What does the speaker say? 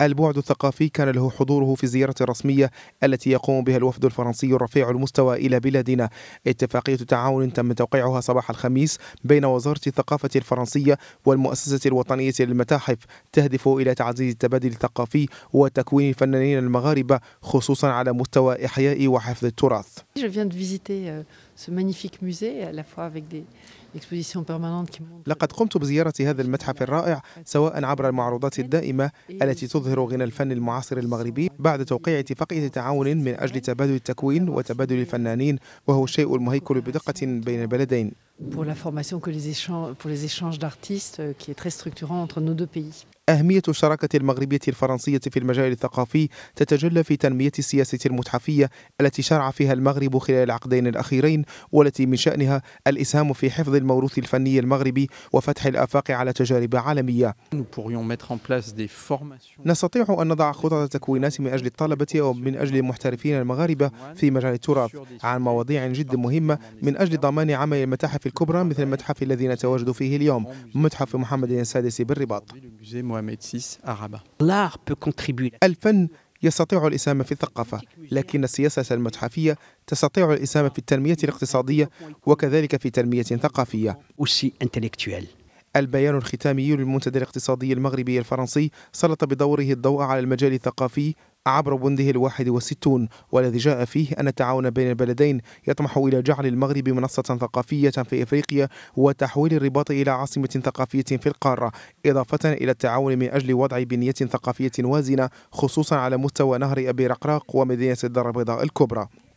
البعد الثقافي كان له حضوره في الزيارة الرسمية التي يقوم بها الوفد الفرنسي الرفيع المستوى إلى بلادنا اتفاقية تعاون تم توقيعها صباح الخميس بين وزارة الثقافة الفرنسية والمؤسسة الوطنية للمتاحف تهدف إلى تعزيز التبادل الثقافي وتكوين الفنانين المغاربة خصوصا على مستوى إحياء وحفظ التراث Je viens de visiter ce magnifique musée à la fois avec des expositions permanentes qui لقد قمت بزيارة هذا المتحف الرائع سواء عبر المعروضات الدائمة التي تظهر غنى الفن المعاصر المغربي بعد توقيع اتفاقية تعاون من أجل تبادل التكوين وتبادل الفنانين وهو الشيء المهيكل بدقة بين البلدين pour la formation que les échanges pour les échanges d'artistes qui est très structurant entre nos deux pays. أهمية الشراكة المغربية الفرنسية في المجال الثقافي تتجلى في تنمية السياسة المتحفية التي شرع فيها المغرب خلال العقدين الأخيرين والتي من شأنها الإسهام في حفظ الموروث الفني المغربي وفتح الآفاق على تجارب عالمية نستطيع أن نضع خطط تكوينات من أجل الطلبة ومن أجل المحترفين المغاربة في مجال التراث عن مواضيع جد مهمة من أجل ضمان عمل المتاحف الكبرى مثل المتحف الذي نتواجد فيه اليوم متحف محمد السادس بالرباط عام 6 الفن يستطيع الإسهام في الثقافة لكن السياسة المتحفية تستطيع الإسهام في التنمية الاقتصادية وكذلك في تنمية ثقافية البيان الختامي للمنتدى الاقتصادي المغربي الفرنسي سلط بدوره الضوء على المجال الثقافي عبر بنده الواحد والستون والذي جاء فيه أن التعاون بين البلدين يطمح إلى جعل المغرب منصة ثقافية في إفريقيا وتحويل الرباط إلى عاصمة ثقافية في القارة إضافة إلى التعاون من أجل وضع بنية ثقافية وازنة خصوصا على مستوى نهر أبي رقراق ومدينة الدار البيضاء الكبرى